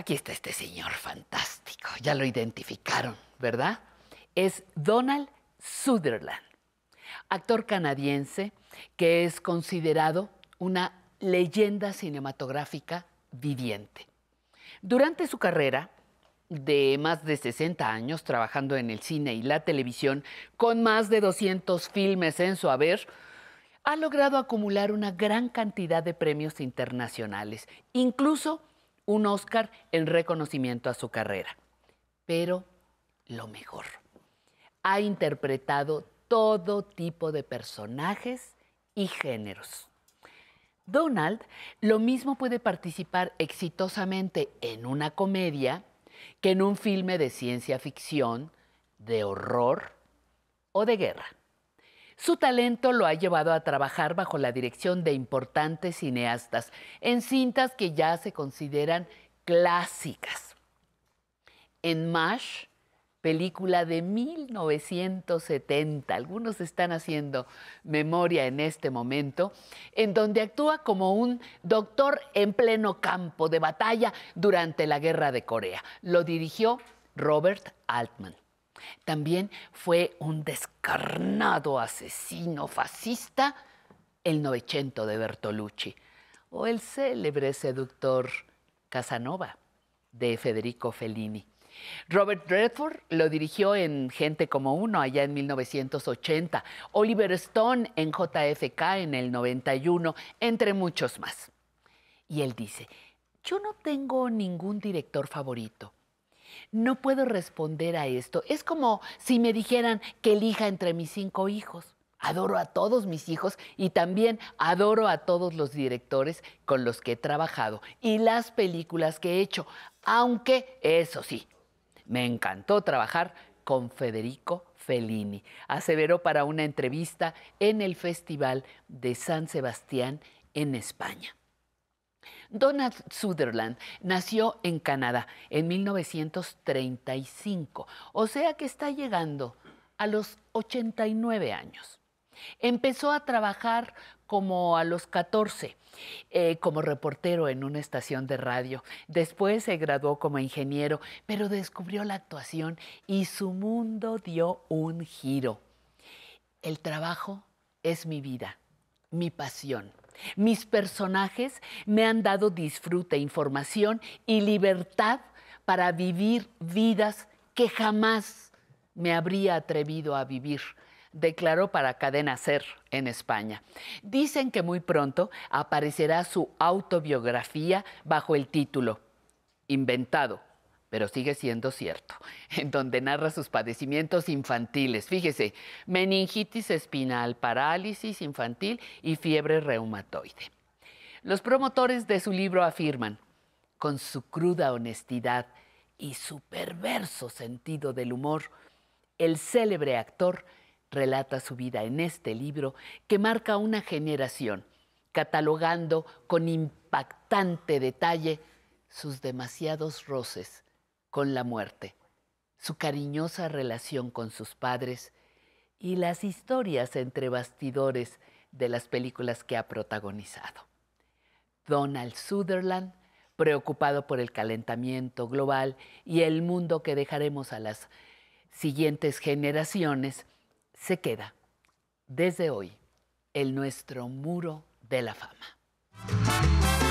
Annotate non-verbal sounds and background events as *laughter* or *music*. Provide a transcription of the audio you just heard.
Aquí está este señor fantástico, ya lo identificaron, ¿verdad? Es Donald Sutherland, actor canadiense que es considerado una leyenda cinematográfica viviente. Durante su carrera de más de 60 años trabajando en el cine y la televisión, con más de 200 filmes en su haber, ha logrado acumular una gran cantidad de premios internacionales, incluso un Oscar en reconocimiento a su carrera. Pero lo mejor, ha interpretado todo tipo de personajes y géneros. Donald lo mismo puede participar exitosamente en una comedia que en un filme de ciencia ficción, de horror o de guerra. Su talento lo ha llevado a trabajar bajo la dirección de importantes cineastas en cintas que ya se consideran clásicas. En MASH, película de 1970, algunos están haciendo memoria en este momento, en donde actúa como un doctor en pleno campo de batalla durante la guerra de Corea. Lo dirigió Robert Altman. También fue un descarnado asesino fascista, el Novecento de Bertolucci, o el célebre seductor Casanova de Federico Fellini. Robert Redford lo dirigió en Gente como Uno allá en 1980, Oliver Stone en JFK en el 91, entre muchos más. Y él dice, yo no tengo ningún director favorito no puedo responder a esto. Es como si me dijeran que elija entre mis cinco hijos. Adoro a todos mis hijos y también adoro a todos los directores con los que he trabajado y las películas que he hecho. Aunque, eso sí, me encantó trabajar con Federico Fellini, aseveró para una entrevista en el Festival de San Sebastián en España. Donald Sutherland nació en Canadá en 1935, o sea que está llegando a los 89 años. Empezó a trabajar como a los 14 eh, como reportero en una estación de radio. Después se graduó como ingeniero, pero descubrió la actuación y su mundo dio un giro. El trabajo es mi vida, mi pasión. Mis personajes me han dado disfrute, información y libertad para vivir vidas que jamás me habría atrevido a vivir declaró para Cadena Ser en España. Dicen que muy pronto aparecerá su autobiografía bajo el título Inventado, pero sigue siendo cierto, *laughs* en donde narra sus padecimientos infantiles. Fíjese, meningitis espinal, parálisis infantil y fiebre reumatoide. Los promotores de su libro afirman, con su cruda honestidad y su perverso sentido del humor, el célebre actor relata su vida en este libro que marca una generación, catalogando con impactante detalle sus demasiados roces con la muerte, su cariñosa relación con sus padres y las historias entre bastidores de las películas que ha protagonizado. Donald Sutherland, preocupado por el calentamiento global y el mundo que dejaremos a las siguientes generaciones, se queda, desde hoy, en nuestro muro de la fama.